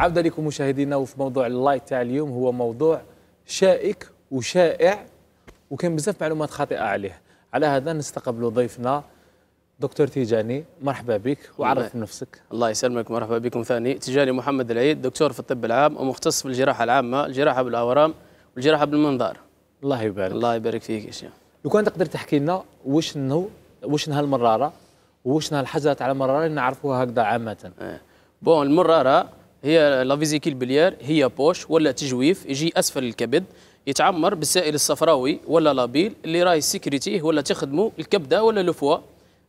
عوده لكم مشاهدينا وفي موضوع اللايت تاع اليوم هو موضوع شائك وشائع وكان بزاف معلومات خاطئه عليه على هذا نستقبل ضيفنا دكتور تيجاني مرحبا بك وعرف نفسك الله يسلمك مرحبا بكم ثاني تيجاني محمد العيد دكتور في الطب العام ومختص في الجراحه العامه الجراحه بالاورام والجراحه بالمنظار الله يبارك الله يبارك فيك يا شيخ لو كان تقدر تحكي لنا واش انه واش هالمراره واش الحاجات على المراره اللي نعرفوها هكذا عامه إيه. بون المراره هي لافيزيكيل بليار هي بوش ولا تجويف يجي اسفل الكبد يتعمر بالسائل الصفراوي ولا لابيل اللي راهي سيكريتيه ولا تخدمه الكبده ولا لفوا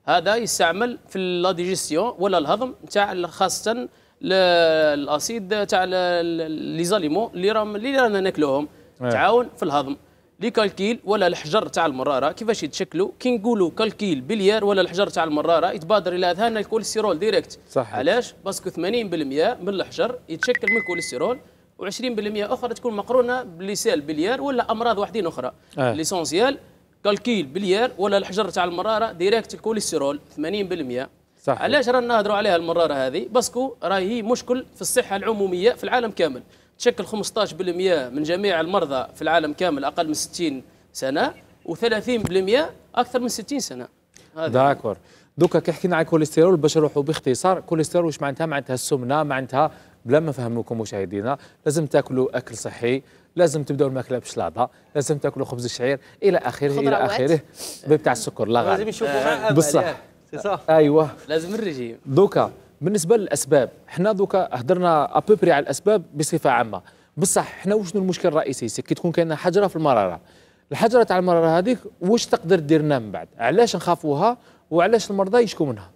هذا يستعمل في لا ديجيستيون ولا الهضم تاع خاصه الاسيد تاع لي زاليمون اللي اللي رانا ناكلوهم إيه. تعاون في الهضم لي كالكيل ولا الحجر تاع المراره كيفاش يتشكلوا كي نقولوا كالكيل بليار ولا الحجر تاع المراره يتبادر الى اذهاننا الكوليسترول ديريكت صحيح. علاش باسكو 80% من الحجر يتشكل من الكوليسترول و20% اخرى تكون مقرونه بليسيل بليار ولا امراض واحدين اخرى آه. ليسونسيال كالكيل بليار ولا الحجر تاع المراره ديريكت الكوليسترول 80% صح علاش رانا نهضروا عليها المراره هذه باسكو راهي مشكل في الصحه العموميه في العالم كامل تشكل 15% من جميع المرضى في العالم كامل أقل من 60 سنة و30% أكثر من 60 سنة هذا داكور دوكا كي حكينا على الكوليسترول باش نروحوا باختصار كوليسترول واش معناتها معناتها السمنه معناتها بلا ما نفهموكم مشاهدينا لازم تاكلوا اكل صحي لازم تبداو الماكله بشلاضه لازم تاكلوا خبز الشعير الى اخره الى اخره بتاع السكر لا غير لازم يشوفوا آه. بصح ايوه لازم الرجيم دوكا بالنسبه للاسباب حنا دوكا هضرنا ابوبري على الاسباب بصفه عامه بصح حنا وشنو المشكل الرئيسي كي تكون كاينه حجره في المراره الحجره تاع المراره هذيك واش تقدر ديرنا من بعد علاش نخافوها وعلاش المرضى يشكو منها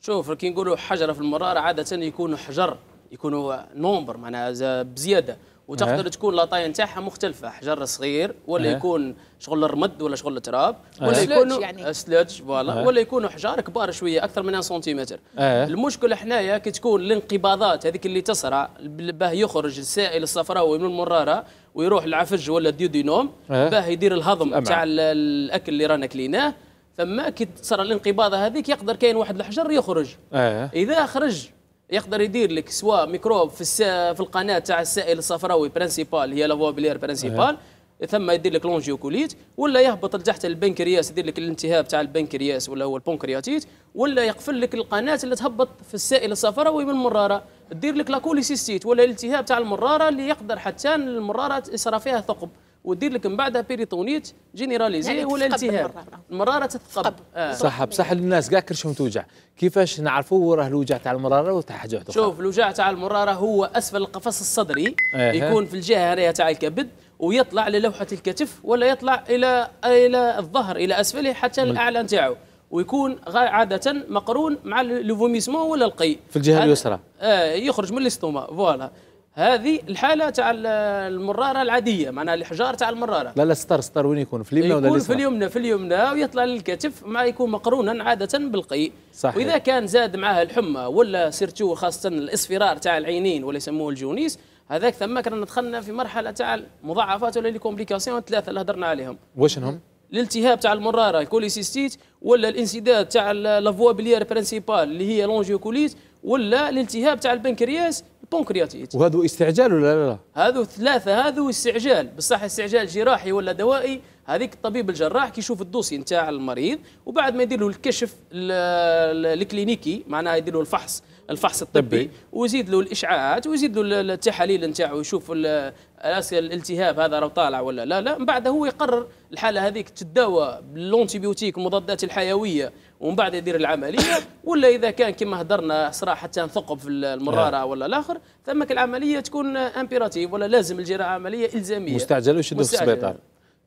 شوف كي نقولوا حجره في المراره عاده يكون حجر يكونوا نومبر معناها بزياده وتقدر إيه. تكون لاطاي نتاعها مختلفه حجر صغير ولا إيه. يكون شغل الرمد ولا شغل التراب إيه. ولا يكون يعني. سلج آه، فوالا ولا يكونوا حجار كبار شويه اكثر من 1 سنتيمتر المشكل حنايا كي تكون الانقباضات هذيك اللي تصرع باه يخرج السائل الصفراوي من المراره ويروح العفج ولا الديودينوم باه يدير الهضم تاع الاكل اللي رانا كليناه فما كي تصرى الانقباضه هذيك يقدر كاين واحد الحجر يخرج اذا خرج يقدر يدير لك سواء ميكروب في الس... في القناه تاع السائل الصفراوي برانسيبال هي لافوابيلير برانسيبال أيه. ثم يدير لك لونجيوكوليت ولا يهبط لتحت البنكرياس يدير لك الالتهاب تاع البنكرياس ولا هو البنكرياتيت ولا يقفل لك القناه اللي تهبط في السائل الصفراوي من المراره دير لك لاكوليسيستيت ولا الالتهاب تاع المراره اللي يقدر حتى المراره يصرى فيها ثقب ودير لك من بعدها بيريتونيت جينيراليزي يعني ولا التهاب المراره تتقب آه. صح بصح الناس كاع كرشهم توجع كيفاش نعرفوا راه الوجع تاع المراره وتاع حاجه اخرى شوف الوجع تاع المراره هو اسفل القفص الصدري آه. يكون في الجهه هذه تاع الكبد ويطلع للوحه الكتف ولا يطلع الى الى الظهر الى اسفله حتى الاعلى نتاعو ويكون عادة مقرون مع لوفوميسمون ولا القي في الجهة اليسرى آه يخرج من الاستوما فوالا هذه الحاله تاع المراره العاديه معناها الحجار تاع المراره لا لا الستار الستار وين يكون في اليمنى ولا يكون في اليمنى في اليمنى ويطلع للكتف مع يكون مقرونا عاده بالقي صحيح. واذا كان زاد معها الحمى ولا سيرتو خاصه الاصفرار تاع العينين ولا يسموه الجونيس هذاك ثم رانا دخلنا في مرحله تاع المضاعفات ولا لي كومبليكاسيون الثلاثه اللي هضرنا عليهم واش هم الالتهاب تاع المراره الكوليسيستيت ولا الانسداد تاع لافوا بليير برينسيبال اللي هي لونجيوكوليت ولا الالتهاب تاع البنكرياس البنكرياتيت وهذا استعجال ولا لا هذو ثلاثه هذو استعجال بصح استعجال جراحي ولا دوائي هذيك الطبيب الجراح كيشوف الدوسي نتاع المريض وبعد ما يدير له الكشف الكلينيكي معناها يدير له الفحص الفحص الطبي ويزيد له الاشعاعات ويزيد له التحاليل نتاعه يشوف الالتهاب هذا راه طالع ولا لا لا من بعد هو يقرر الحاله هذيك تداوى بالانتيبيوتيك المضادات الحيويه ومن بعد يدير العمليه ولا اذا كان كما هدرنا صراحه حتى نثقب في المراره نعم. ولا الاخر ثمك العمليه تكون امبيراتيف ولا لازم الجراحه عمليه الزاميه مستعجل ويشدوه في السبيطار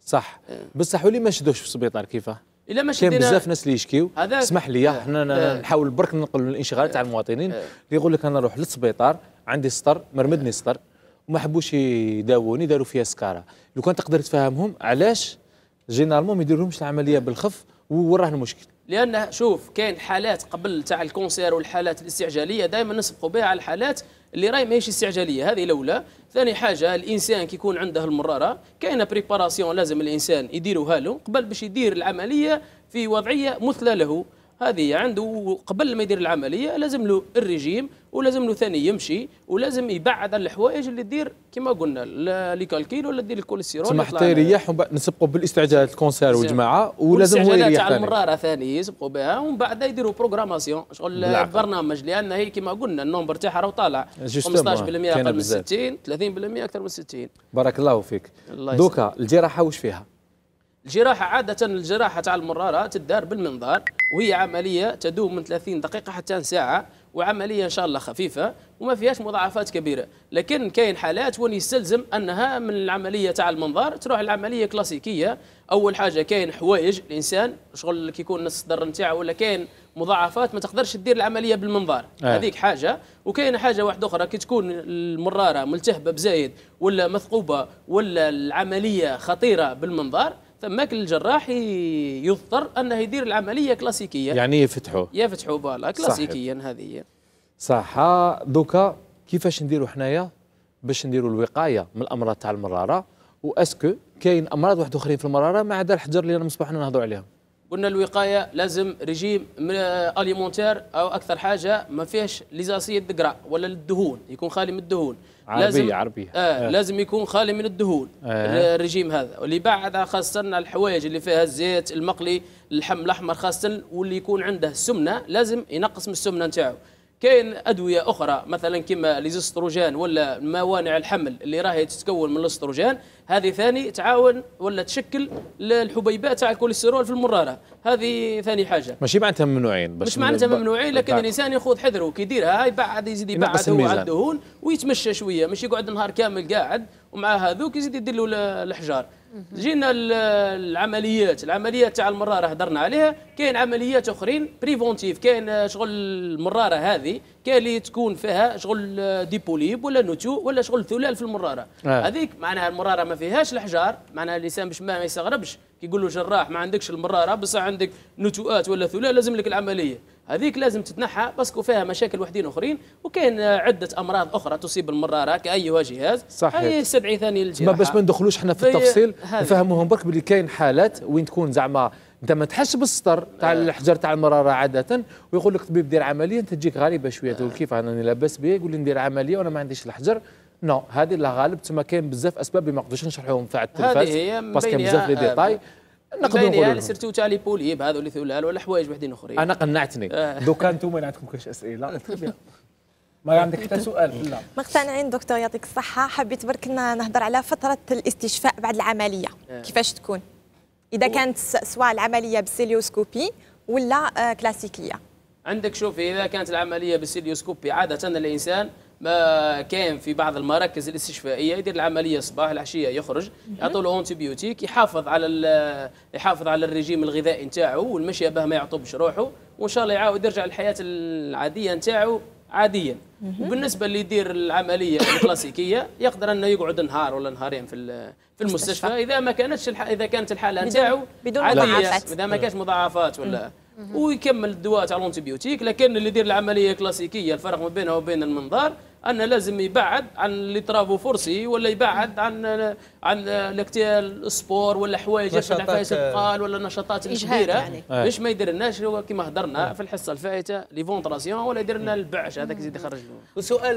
صح إيه. بصح ولي ما شدوش في السبيطار كيفاه الا ما كاين بزاف ناس اللي يشكيو اسمح لي حنا آه. نحاول برك ننقل الانشغالات تاع المواطنين آه. اللي يقول لك انا نروح للسبيطار عندي سطر مرمدني سطر وما حبوش يداووني داروا فيها سكاره لو كان تقدر تفهمهم علاش جينيرالمون ما يديرولهمش العمليه بالخف وراه المشكل لان شوف كاين حالات قبل تاع الكونسير والحالات الاستعجاليه دائما نسبقوا بها على الحالات اللي راهي ماهيش استعجاليه هذه الاولى ثاني حاجه الانسان كيكون عنده المراره كاينه بريباراسيون لازم الانسان يديروها له قبل باش يدير العمليه في وضعيه مثلى له هذه عنده قبل ما يدير العمليه لازم له الرجيم ولازم له ثاني يمشي ولازم يبعد عن الحوايج اللي دير كما قلنا لي ولا دير الكوليسترول تسمح حتى يريح ومن بعد نسبقوا بالاستعجالات الكونسير والجماعه ولازم هو يريح تاع المراره ثاني يسبقوا بها ومن بعد يديروا بروغراماسيون شغل برنامج لان هي كما قلنا النومبر تاعها راه طالع 15% اقل من 60 30% اكثر من 60 بارك الله فيك دوكا الجراحه واش فيها؟ الجراحه عاده الجراحه تاع المراره تدار بالمنظار وهي عمليه تدوم من 30 دقيقه حتى ساعه وعمليه ان شاء الله خفيفه وما فيهاش مضاعفات كبيره لكن كاين حالات وين يستلزم انها من العمليه تاع المنظار تروح العمليه كلاسيكيه اول حاجه كاين حوايج الانسان شغل كي يكون الصدر نتاعو ولا كاين مضاعفات ما تقدرش تدير العمليه بالمنظار آه. هذيك حاجه وكاين حاجه واحده اخرى كي تكون المراره ملتهبه بزايد ولا مثقوبه ولا العمليه خطيره بالمنظار تماك الجراح يضطر انه يدير العمليه كلاسيكيه يعني يفتحوا يفتحوا بالا كلاسيكيا هذه صح دوكا كيفاش نديروا حنايا باش نديروا الوقايه من الامراض تاع المراره واسكو كاين امراض واحد اخرين في المراره ما عدا الحجر اللي انا مصباح نهضروا عليهم قلنا الوقايه لازم ريجيم اليمونتير آه، او اكثر حاجه ما فيهش ليزاسيد دقرا ولا الدهون يكون خالي من الدهون عربية لازم عربية آه, آه لازم يكون خالي من الدهون آه الرجيم هذا واللي بعد خاصة الحوايج اللي فيها الزيت المقلي اللحم الأحمر خاصة واللي يكون عنده سمنة لازم ينقص من السمنة نتاعو كاين ادويه اخرى مثلا كما ليزستروجان ولا موانع الحمل اللي راهي تتكون من الاستروجين هذه ثاني تعاون ولا تشكل الحبيبات تاع الكوليسترول في المراره هذه ثاني حاجه ماشي معناتها ممنوعين بس مش معناتها ممنوعين لكن الانسان ياخذ حذره كي يديرها يبعد يزيد يبعد هو على الدهون ويتمشى شويه مش يقعد نهار كامل قاعد ومع هذوك يزيد يدلوا الحجار جينا العمليات العمليات تاع المراره هضرنا عليها كاين عمليات اخرين بريفونتيف كاين آه، شغل المراره هذه كاين اللي تكون فيها شغل آه، ديبوليب ولا نوتو ولا شغل ثلال في المراره آه. هذيك معناها المراره ما فيهاش الحجار معناها الانسان باش ما يستغربش كيقول له جراح ما عندكش المراره بصح عندك نتوءات ولا ثلال لازم لك العمليه هذيك لازم تتنحى باسكو فيها مشاكل وحدين اخرين وكاين عده امراض اخرى تصيب المراره كايها جهاز صحيح اي سبعي ثاني ما باش ما ندخلوش احنا في التفصيل نفهموهم برك باللي كاين حالات وين تكون زعما انت ما تحسش بالسطر تاع آه. الحجر تاع المراره عاده ويقول لك الطبيب دير عمليه انت تجيك غريبه شويه تقول كيف انا لاباس به يقول لي ندير عمليه وانا ما عنديش الحجر نو هذه لا غالب تما كاين بزاف اسباب اللي ما نقدرش نشرحوهم في التلفاز باسكو كاين بزاف لي ديتاي آه، نقدروا نقولوا سيرتو تاع لي بوليب إيه، هذو اللي ثولال ولا حوايج وحدين اخرين انا قنعتني آه. دوكا انتم اللي عندكم كاش اسئله إيه، طيب، ما عندك حتى سؤال لا مقتنعين دكتور يعطيك الصحه حبيت برك نهضر على فتره الاستشفاء بعد العمليه آه. كيفاش تكون اذا كانت سواء العمليه بالسيليوسكوبي ولا آه، كلاسيكيه عندك شوفي اذا كانت العمليه بالسيليوسكوبي عاده الانسان ما كان في بعض المراكز الاستشفائيه يدير العمليه الصباح العشيه يخرج يعطوا له انتيبيوتيك يحافظ على يحافظ على الرجيم الغذائي نتاعو والمشي به ما يعطبش روحه وان شاء الله يعاود يرجع للحياه العاديه نتاعو عاديا وبالنسبه اللي يدير العمليه الكلاسيكيه يقدر انه يقعد نهار ولا نهارين في في المستشفى اذا ما كانتش الح... اذا كانت الحاله نتاعو بدون مضاعفات اذا ما كانش مضاعفات ولا ويكمل الدواء تاع الانتيبيوتيك لكن اللي يدير العمليه الكلاسيكيه الفرق ما بينها وبين المنظار أنه لازم يبعد عن لي ترافو فرسي ولا يبعد عن عن السبور ولا حوايج في العفايس الثقال ولا النشاطات الكبيره باش يعني. آه. ما يدير لناش كما هضرنا في الحصه الفائته لي فونتراسيون ولا يدير لنا البعش هذاك يزيد يخرج وسؤال